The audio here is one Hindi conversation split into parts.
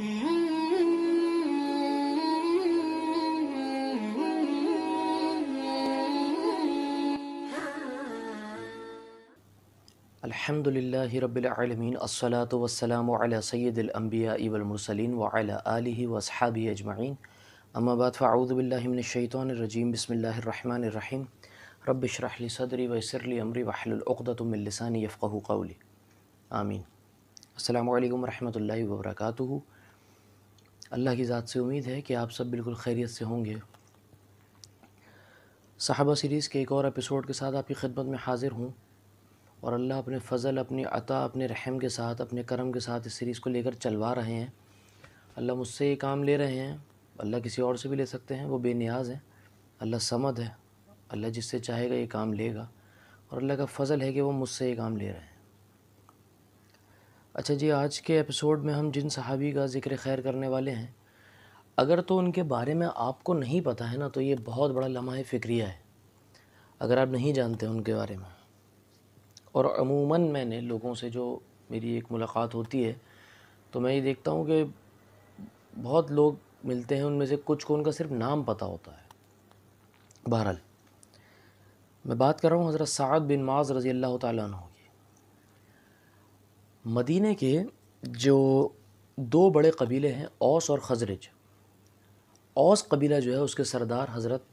الحمد لله رب العالمين الصلاة والسلام على سيد الأنبياء والمرسلين وعلى آله وأصحابه أجمعين أما بعد فأعوذ بالله من الشيطان الرجيم بسم الله الرحمن الرحيم رب اشرح لي صدري ويسر لي أمري وحل العقدة من لساني يفقه قولي آمين السلام عليكم ورحمة الله وبركاته अल्लाह की ज़ात से उम्मीद है कि आप सब बिल्कुल खैरियत से होंगे साहबा सीरीज़ के एक और एपिसोड के साथ आपकी खिदमत में हाज़िर हूँ और अल्लाह अपने फ़ज़ल अपने अता अपने रहम के साथ अपने करम के साथ इस सीरीज़ को लेकर चलवा रहे हैं अल्लाह मुझसे ये काम ले रहे हैं अल्लाह किसी और से भी ले सकते हैं वो बेनियाज हैं अल्लाह समद है अल्लाह जिससे चाहेगा ये काम लेगा और अल्लाह का फ़ज़ल है कि वो मुझसे ये काम ले रहे हैं अच्छा जी आज के एपिसोड में हम जिन सहाबी का ज़िक्र खैर करने वाले हैं अगर तो उनके बारे में आपको नहीं पता है ना तो ये बहुत बड़ा लम्हा फ़िक्रिया है अगर आप नहीं जानते उनके बारे में और अमूमन मैंने लोगों से जो मेरी एक मुलाकात होती है तो मैं ये देखता हूँ कि बहुत लोग मिलते हैं उनमें से कुछ को उनका सिर्फ नाम पता होता है बहरहाल मैं बात कर रहा हूँ हज़रत साद बिन माज रज़ी अल्लाह तु मदीने के जो दो बड़े कबीले हैं ओस और खजरज ओस कबीला जो है उसके सरदार हज़रत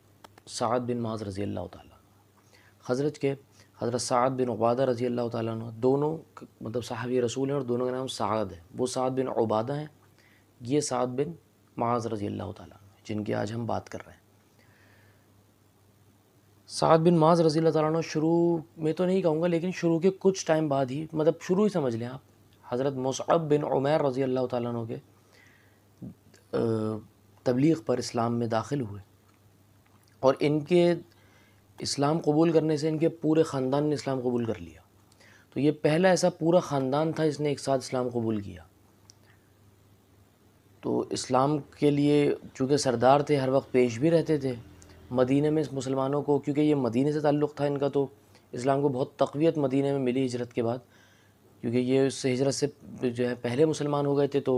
साद बिन माज रज़ी अल्लाह तजरज के हज़रत साद बिन उबादा रज़ी अल्लाह तु दोनों मतलब साहबी रसूल हैं और दोनों का नाम साद है वो साद बिन उबादा हैं ये साद बिन माज रज़ी अल्लाह तु जिनकी आज हम बात कर रहे हैं सात बिन माज रज़ी तैन शुरू में तो नहीं कहूँगा लेकिन शुरू के कुछ टाइम बाद ही मतलब शुरू ही समझ लें आप हज़रत मसअब बिन उमैर रज़ी अल्लाह तु के तबलीग पर इस्लाम में दाखिल हुए और इनके इस्लाम कबूल करने से इनके पूरे ख़ानदान ने इस्लाम कबूल कर लिया तो ये पहला ऐसा पूरा ख़ानदान था जिसने एक साथ इस्लाम कबूल किया तो इस्लाम के लिए चूँकि सरदार थे हर वक्त पेश भी रहते थे मदीने में मुसलमानों को क्योंकि ये मदीने से ताल्लुक़ था इनका तो इस्लाम को बहुत तकवीत मदीने में मिली हिजरत के बाद क्योंकि ये उससे हिजरत से जो है पहले मुसलमान हो गए थे तो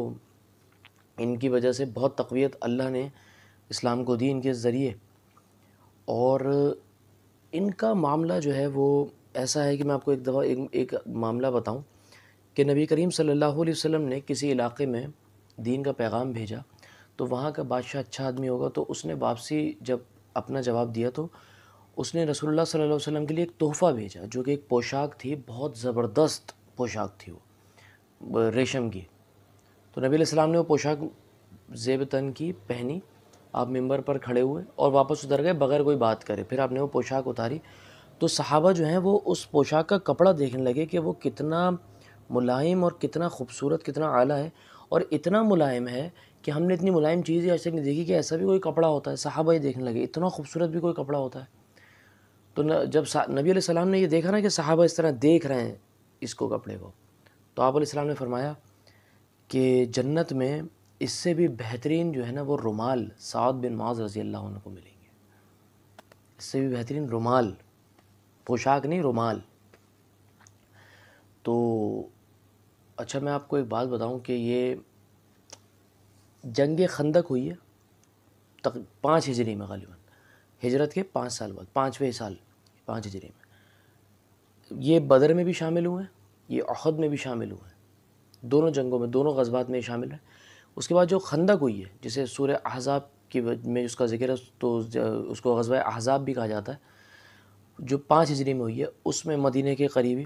इनकी वजह से बहुत तकवीत अल्लाह ने इस्लाम को दी इनके ज़रिए और इनका मामला जो है वो ऐसा है कि मैं आपको एक दफ़ा एक, एक मामला बताऊं कि नबी करीम सल्लल्लाहु अलैहि वसल्लम ने किसी इलाके में दीन का पैगाम भेजा तो वहाँ का बादशाह अच्छा आदमी होगा तो उसने वापसी जब अपना जवाब दिया तो उसने रसोल्ला सल्लल्लाहु अलैहि के लिए एक तोहफ़ा भेजा जो कि एक पोशाक थी बहुत ज़बरदस्त पोशाक थी वो रेशम की तो नबी सलाम ने वो पोशाक जेब तन की पहनी आप मेंबर पर खड़े हुए और वापस उतर गए बगैर कोई बात करे फिर आपने वो पोशाक उतारी तो सहाबा जो हैं वो उस पोशाक का कपड़ा देखने लगे कि वो कितना मुलायम और कितना खूबसूरत कितना आला है और इतना मुलायम है कि हमने इतनी मुलायम चीज़ ही आज तक नहीं देखी कि ऐसा भी कोई कपड़ा होता है साहबा ही देखने लगे इतना खूबसूरत भी कोई कपड़ा होता है तो न, जब नबी सलाम ने ये देखा ना कि साहबा इस तरह देख रहे हैं इसको कपड़े को तो आप सलाम ने फरमाया कि जन्नत में इससे भी बेहतरीन जो है ना वो रुमाल साद बिन माज रजी अल्लाह को मिलेंगे इससे भी बेहतरीन रुमाल पोशाक नहीं रुमाल तो अच्छा मैं आपको एक बात बताऊं कि ये जंग खंदक हुई है तक पाँच हिजरी में गालिबा हिजरत के पाँच साल बाद पाँचवें साल पाँच हिजरी में ये बदर में भी शामिल हुए हैं ये अहद में भी शामिल हुए हैं दोनों जंगों में दोनों गजबात में शामिल हैं उसके बाद जो खंदक हुई है जिसे सूर्य अहजाब की में उसका जिक्र है तो उसको गजबा अहजाब भी कहा जाता है जो पाँच हिजरी में हुई है उसमें मदीने के करीबी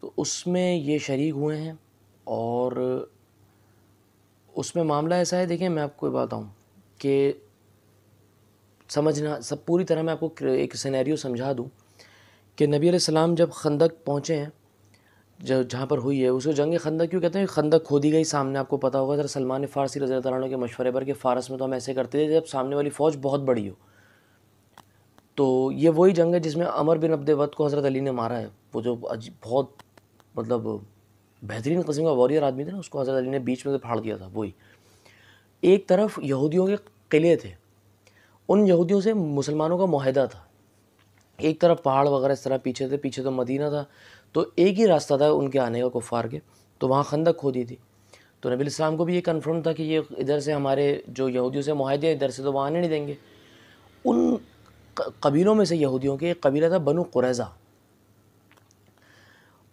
तो उसमें ये शरीक हुए हैं और उसमें मामला ऐसा है देखिए मैं आपको बताऊँ कि समझना सब पूरी तरह मैं आपको एक सिनेरियो समझा दूँ कि नबी सलाम जब खंदक पहुँचे हैं जो जहाँ पर हुई है उसको जंग खंदक क्यों कहते हैं खंदक खोदी गई सामने आपको पता होगा जरा सलमान फ़ारसी रजी तैन के मशवरे पर कि फ़ारस में तो हम ऐसे करते थे जब सामने वाली फ़ौज बहुत बड़ी हो तो ये वही जंग है जिसमें अमर बिन अब्दवत को हज़रत अली ने मारा है वो जो बहुत मतलब बेहतरीन कस्म का वॉरियर आदमी था ना उसको हज़रत अली ने बीच में से फाड़ दिया था वही एक तरफ यहूदियों के किले थे उन यहूदियों से मुसलमानों का माहिदा था एक तरफ पहाड़ वगैरह इस तरह पीछे थे पीछे तो मदीना था तो एक ही रास्ता था उनके आने का कुफ़ार के तो वहाँ खंदक खो दी थी तो नबी इस्लाम को भी ये कन्फर्म था कि ये इधर से हमारे जो यहूदियों से माहदे इधर से तो वहाँ आने नहीं देंगे उन कबीलों में से यहूदियों के एक कबीला था बनु कुरैज़ा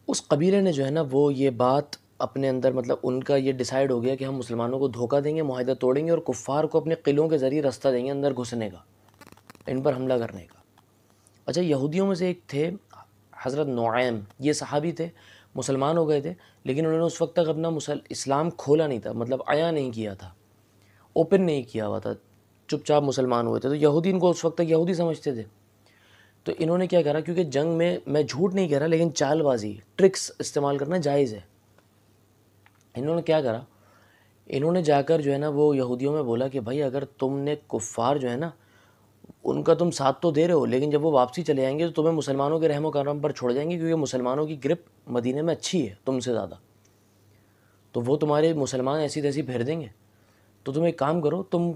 उस कबीले ने जो है ना वो ये बात अपने अंदर मतलब उनका ये डिसाइड हो गया कि हम मुसलमानों को धोखा देंगे माहिदा तोड़ेंगे और कुफ़ार को अपने किलों के ज़रिए रास्ता देंगे अंदर घुसने का इन पर हमला करने का अच्छा यहूदियों में से एक थे हज़रत नोम ये सहाबी थे मुसलमान हो गए थे लेकिन उन्होंने उस वक्त तक अपना मुसल इस्लाम खोला नहीं था मतलब आया नहीं किया था ओपन नहीं किया हुआ था चुपचाप मुसलमान हुए थे तो यहूदी इनको उस वक्त तक यहूदी समझते थे तो इन्होंने क्या करा क्योंकि जंग में मैं झूठ नहीं कह रहा लेकिन चालबाजी ट्रिक्स इस्तेमाल करना जायज़ है इन्होंने क्या करा इन्होंने जाकर जो है ना वो यहूदियों में बोला कि भाई अगर तुमने कुफ़ार जो है ना उनका तुम साथ तो दे रहे हो लेकिन जब वो वापसी चले जाएंगे तो तुम्हें मुसलमानों के रहमो करम पर छोड़ जाएंगे क्योंकि मुसलमानों की ग्रिप मदीने में अच्छी है तुमसे ज़्यादा तो वो तुम्हारे मुसलमान ऐसी तैसी फेर देंगे तो तुम एक काम करो तुम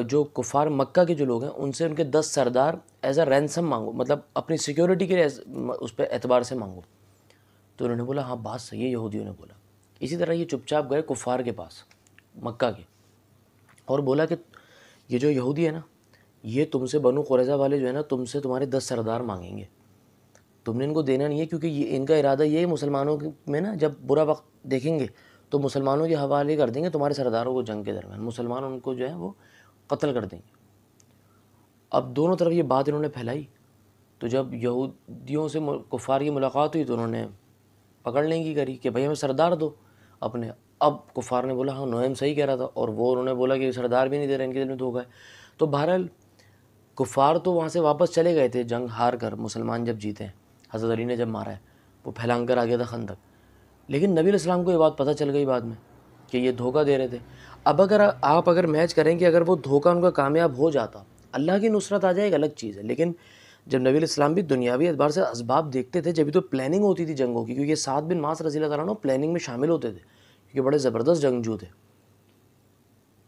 जो कुफार मक्का के जो लोग हैं उनसे उनके दस सरदार एज अ रैनसम मांगो मतलब अपनी सिक्योरिटी के लिए उस पर एतबार से मांगो तो उन्होंने बोला हाँ बात सही है यहूदियों ने बोला इसी तरह ये चुपचाप गए कुफार के पास मक्का के और बोला कि ये जो यहूदी है ना ये तुमसे बनू कुरैजा वाले जो है ना तुमसे तुम्हारे दस सरदार मांगेंगे तुमने इनको देना नहीं है क्योंकि ये इनका इरादा ये मुसलमानों में ना जब बुरा वक्त देखेंगे तो मुसलमानों के हवाले कर देंगे तुम्हारे सरदारों को जंग के दरमियान मुसलमान उनको जो है वो कत्ल कर देंगे अब दोनों तरफ ये बात इन्होंने फैलाई तो जब यहूदियों से कुफार की मुलाकात हुई तो उन्होंने पकड़ने की करी कि भाई हमें सरदार दो अपने अब कुफार ने बोला हाँ नोएम सही कह रहा था और वो उन्होंने बोला कि सरदार भी नहीं दे रहे इनके दिल में धोखा है तो बहरहाल कुफार तो वहाँ से वापस चले गए थे जंग हार कर मुसलमान जब जीते हैं हज़रत अली ने जब मारा है वो फैलांग कर आ गया था खंदक लेकिन नबी को ये बात पता चल गई बाद में कि ये धोखा दे रहे थे अब अगर आप अगर मैच करें कि अगर वो धोखा उनका कामयाब हो जाता अल्लाह की नुसरत आ जाए एक अलग चीज़ है लेकिन जब नबी इस्लाम भी दुनियावी अखबार से इसबाब देखते थे जब भी तो प्लानिंग होती थी जंगों की क्योंकि सात बिन मास रजी तारा प्लानिंग में शामिल होते थे क्योंकि बड़े ज़बरदस्त जंगजू थे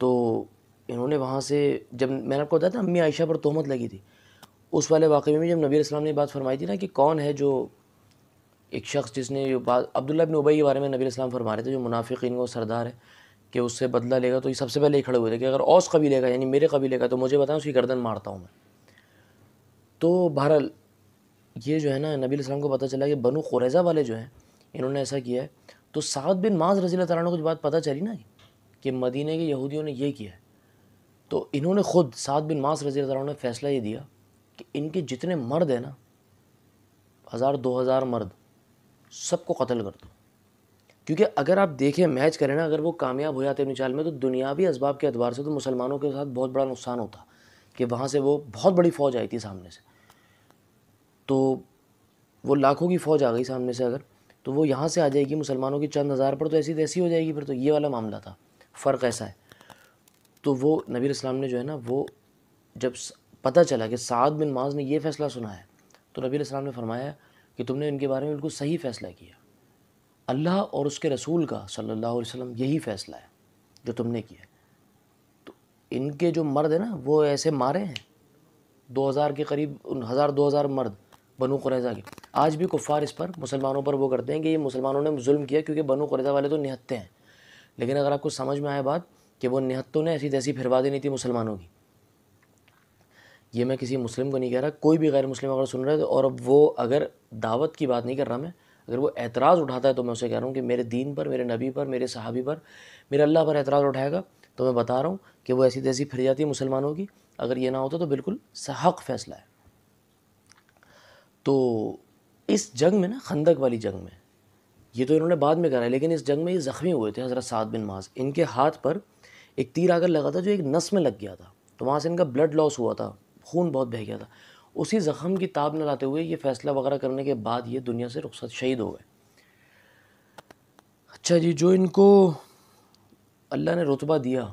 तो इन्होंने वहाँ से जब मैंने आपको बताया था अम्मी आयशा पर तोहमत लगी थी उस वाले वाक़े में जब नबी इस्लाम ने बात फरमाई थी ना कि कौन है जो एक शख्स जिसने जो बात अब्दुल्ला बिन उबई के बारे में नबी इस्लाम फरमा रहे थे जो मुनाफिक इनको सरदार है कि उससे बदला लेगा तो ये सबसे पहले ही खड़े हुए थे कि अगर औस कबीले का यानी मेरे कबीले का तो मुझे बताएं उसकी गर्दन मारता हूँ मैं तो बहरहाल ये जो है ना नबी सलाम को पता चला कि बनु खुरैज़ा वाले जो हैं इन्होंने ऐसा किया है तो सात बिन माज रजी तला को बात पता चली ना कि मदीने के यहूदियों ने ये किया है तो इन्होंने ख़ुद सात बिन मास रजी तारा ने फैसला ये दिया कि इनके जितने मर्द हैं ना हज़ार दो हज़ार मर्द सबको कत्ल कर दो क्योंकि अगर आप देखें मैच करें ना अगर वो कामयाब हो जाते हैं चाल में तो दुनियावी इसबाब के अतबार से तो मुसलमानों के साथ बहुत बड़ा नुकसान होता कि वहाँ से वो बहुत बड़ी फ़ौज आई थी सामने से तो वो लाखों की फ़ौज आ गई सामने से अगर तो वो यहाँ से आ जाएगी मुसलमानों की चंद हज़ार पर तो ऐसी तैसी हो जाएगी फिर तो ये वाला मामला था फ़र्क ऐसा है तो वो नबी इस्लाम ने जो है ना वो जब पता चला कि साद बिन माज ने ये फ़ैसला सुना है तो नबी इस्लाम ने फरमाया कि तुमने इनके बारे में बिल्कुल सही फ़ैसला किया अल्लाह और उसके रसूल का सल्लल्लाहु अलैहि वसल्लम यही फ़ैसला है जो तुमने किया तो इनके जो मर्द हैं ना वो ऐसे मारे हैं दो हज़ार के करीब हज़ार दो हज़ार मर्द बनु कुरैज़ा के आज भी कुफ़ार इस पर मुसलमानों पर वो करते हैं कि ये मुसलमानों ने जुल्म किया क्योंकि बनु कुरैज़ा वाले तो निहत्ते हैं लेकिन अगर आपको समझ में आए बात कि वो निहत्तों ने ऐसी तैसी फिरवा देनी थी मुसलमानों की ये मैं किसी मुस्लिम को नहीं कह रहा कोई भी गैर मुस्लिम अगर सुन रहे तो और वो अगर दावत की बात नहीं कर रहा मैं अगर वो एतराज़ उठाता है तो मैं उसे कह रहा हूँ कि मेरे दीन पर मेरे नबी पर मेरे सहाबी पर मेरे अल्लाह पर एतराज़ उठाएगा तो मैं बता रहा हूँ कि वो ऐसी तैसी फिर जाती है मुसलमानों की अगर ये ना होता तो बिल्कुल सहक फैसला है तो इस जंग में ना खंदक वाली जंग में ये तो इन्होंने बाद में करा है लेकिन इस जंग में ये ज़ख्मी हुए थे हज़रत साद बिन माज इनके हाथ पर एक तीर आकर लगा था जो एक नस में लग गया था तो वहाँ से इनका ब्लड लॉस हुआ था खून बहुत बह गया था उसी ज़ख़म की ताब न लाते हुए ये फ़ैसला वगैरह करने के बाद ये दुनिया से रुखसत शहीद हो गए अच्छा जी जो इनको अल्लाह ने रुतबा दिया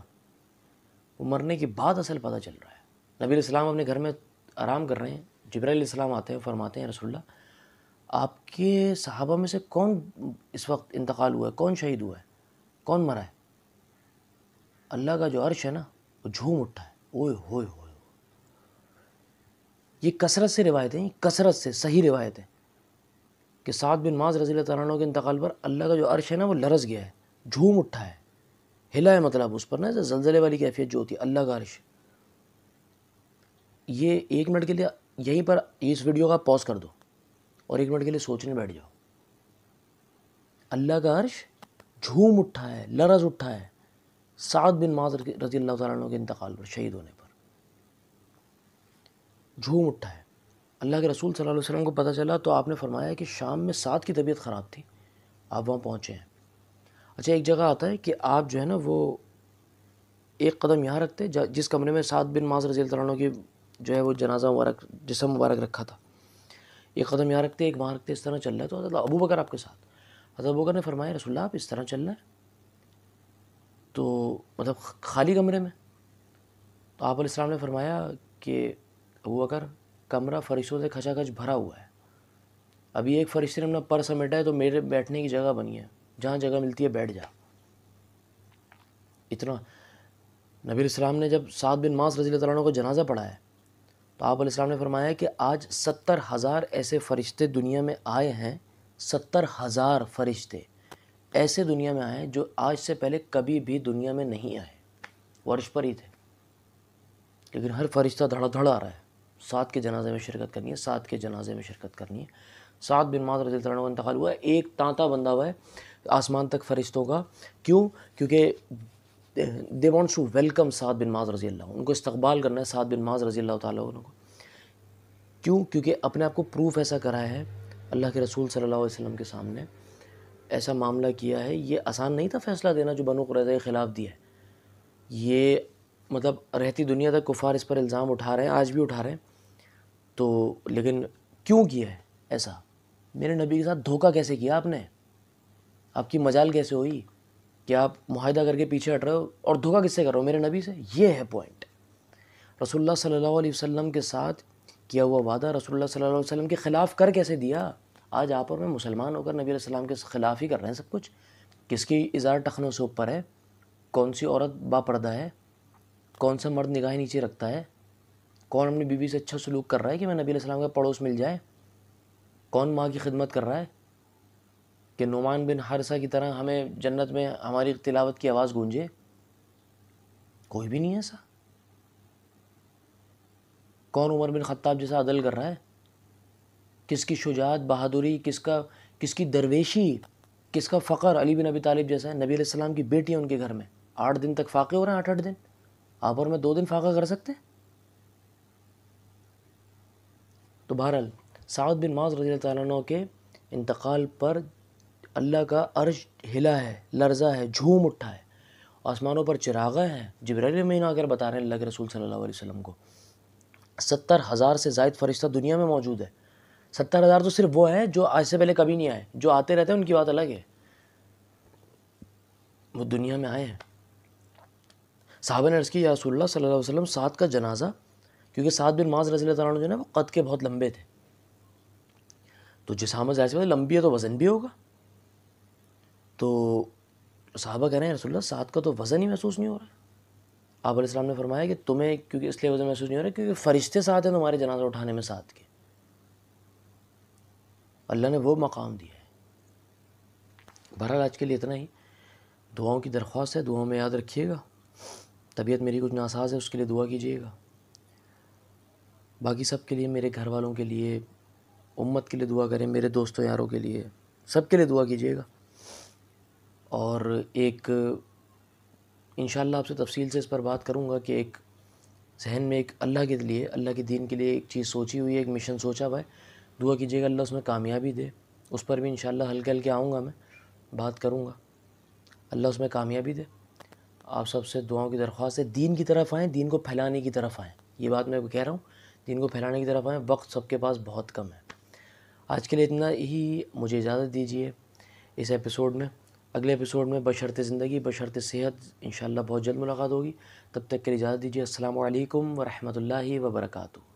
वो मरने के बाद असल पता चल रहा है नबी इस्लाम अपने घर में आराम कर रहे हैं जबराम इस्लाम आते हैं फरमाते हैं रसोल्ला आपके सहाबा में से कौन इस वक्त इंतकाल हुआ है कौन शहीद हुआ है कौन मरा है अल्लाह का जो अर्श है ना वो झूम उठा है ओए होए हो ये कसरत से रिवायतें कसरत से सही रिवायतें कि सात बिन माज रजी तैन के इंतकाल पर अल्लाह का जो अर्श है ना वो लरस गया है झूम उठा है हिला है मतलब उस पर ना जैसे जलजले वाली कैफियत जो होती है अल्लाह का अर्श ये एक मिनट के लिए यहीं पर इस वीडियो का पॉज कर दो और एक मिनट के लिए सोचने बैठ जाओ अल्लाह का अर्श झूम उठा है लरस उठा है सात बिन माज रजी अल्लाह तैन के इंतकाल पर शहीद होने पर झूम उठा है अल्लाह के रसूल सल्लल्लाहु अलैहि वसल्लम को पता चला तो आपने फरमाया कि शाम में सात की तबीयत ख़राब थी आप वहाँ पहुँचे हैं अच्छा एक जगह आता है कि आप जो है ना वो एक कदम यहाँ रखते जिस कमरे में सात बिन माज रजील तरणों की जो है वो जनाजा मुबारक जिसम मुबारक रखा था एक कदम यहाँ रखते एक वहाँ रखते इस तरह चल रहा है तो हजरत अबू बकर आपके साथ हजरत अबू बकर ने फरमाया रसुल्ला आप इस तरह चल रहा है तो मतलब खाली कमरे में तो आप ने फरमाया कि वो अगर कमरा फरिश्तों से खचाखच भरा हुआ है अभी एक फरिश्ते ने अपना पर समेटा है तो मेरे बैठने की जगह बनी है जहाँ जगह मिलती है बैठ जा इतना नबी इस्लाम ने जब सात बिन मास रजी तैन को जनाजा पढ़ाया तो आप इस्लाम ने फरमाया कि आज सत्तर हज़ार ऐसे फ़रिश्ते दुनिया में आए हैं सत्तर हज़ार फ़रिश्ते ऐसे दुनिया में आए हैं जो आज से पहले कभी भी दुनिया में नहीं आए वर्ष पर ही थे लेकिन हर फरिश्ता धड़ाधड़ा आ रहा है सात के जनाजे में शिरकत करनी है सात के जनाजे में शिरकत करनी है सात बिन माज रजी का इंतकाल हुआ है एक तांता बंधा हुआ है आसमान तक फरिश्तों का क्यों क्योंकि दे वॉन्ट्स टू वेलकम सात बिन माज रजी अल्लाह उनको इस्तबाल करना है सात बिन माज रजी अल्लाह को क्यों क्योंकि अपने आप को प्रूफ ऐसा कराया है अल्लाह के रसूल सल्ला वसम के सामने ऐसा मामला किया है ये आसान नहीं था फैसला देना जो बनो कुरैजा के ख़िलाफ़ दिया है ये मतलब रहती दुनिया तक कुफार इस पर इल्ज़ाम उठा रहे हैं आज भी उठा रहे हैं तो लेकिन क्यों किया है ऐसा मेरे नबी के साथ धोखा कैसे किया आपने आपकी मजाल कैसे हुई कि आप माहिदा करके पीछे हट रहे हो और धोखा किससे कर रहे हो मेरे नबी से ये है पॉइंट रसोल्ला सल्ला वसम के साथ किया हुआ वादा रसोल्ला सल्ला वसम के ख़िलाफ़ कर कैसे दिया आज आप और मैं मुसलमान होकर नबी सलाम के ख़िलाफ़ ही कर रहे हैं सब कुछ किसकी इज़ार टखनों से ऊपर है कौन सी औरत बापर्दा है कौन सा मर्द निगाहें नीचे रखता है कौन अपनी बीवी से अच्छा सलूक कर रहा है कि मैं नबी सलाम का पड़ोस मिल जाए कौन माँ की खिदमत कर रहा है कि नुमान बिन हरसा की तरह हमें जन्नत में हमारी तिलावत की आवाज़ गूंजे कोई भी नहीं है ऐसा कौन उमर बिन ख़त्ताब जैसा अदल कर रहा है किसकी शुजात बहादुरी किसका किसकी दरवेशी किसका फ़खर अली बिन अबी तालिब जैसा है नबी सलाम की बेटियाँ उनके घर में आठ दिन तक फाके हो रहे हैं आठ आठ दिन आप और मैं दो दिन फाका कर सकते हैं तो बहरहाल साउद बिन माज रजी तु के इंतकाल पर अल्लाह का अर्श हिला है लर्जा है झूम उठा है आसमानों पर चिरागा है जबरल मीन आकर बता रहे हैं अल्लाह के रसूल सल्लल्लाहु अलैहि वसल्लम को सत्तर हज़ार से जायद फरिश्ता दुनिया में मौजूद है सत्तर हज़ार तो सिर्फ वो है जो आज से पहले कभी नहीं आए जो आते रहते हैं उनकी बात अलग है वो दुनिया में आए हैं साहब ने अर्ज़ की यासोल्ला सल्ला वसलम सात का जनाजा क्योंकि सात बिन माज रजी तला जो है वो कद के बहुत लंबे थे तो जिसामा जाहिर लंबी है तो वज़न भी होगा तो साहबा कह रहे हैं रसोल्ला सात का तो वज़न ही महसूस नहीं हो रहा है आप इस्लाम ने फरमाया कि तुम्हें क्योंकि इसलिए वज़न महसूस नहीं हो रहा क्योंकि फ़रिश्ते साथ हैं तुम्हारे जनाजा उठाने में साथ के अल्लाह ने वो मकाम दिया है बहरहाल आज के लिए इतना ही दुआओं की दरख्वास्त है दुआओं में याद रखिएगा तबीयत मेरी कुछ नासाज है उसके लिए दुआ कीजिएगा बाकी सब के लिए मेरे घर वालों के लिए उम्मत के लिए दुआ करें मेरे दोस्तों यारों के लिए सब के लिए दुआ कीजिएगा और एक इन आपसे तफसील से इस पर बात करूँगा कि एक जहन में एक अल्लाह के लिए अल्लाह के दीन के लिए एक चीज़ सोची हुई है एक मिशन सोचा हुआ है दुआ कीजिएगा अल्लाह उसमें कामयाबी दे उस पर भी इन हल्के हल्के आऊँगा मैं बात करूँगा अल्लाह उसमें कामयाबी दे आप सबसे दुआओं की दरख्वास्त है दीन की तरफ आएँ दीन को फैलाने की तरफ आएँ ये बात मैं कह रहा हूँ जिनको को फैलाने की तरफ आएँ वक्त सबके पास बहुत कम है आज के लिए इतना ही मुझे इजाज़त दीजिए इस एपिसोड में अगले एपिसोड में बशरत ज़िंदगी बशरत सेहत इन बहुत जल्द मुलाकात होगी तब तक के लिए इजाज़त दीजिए असल वरहमल वबरकू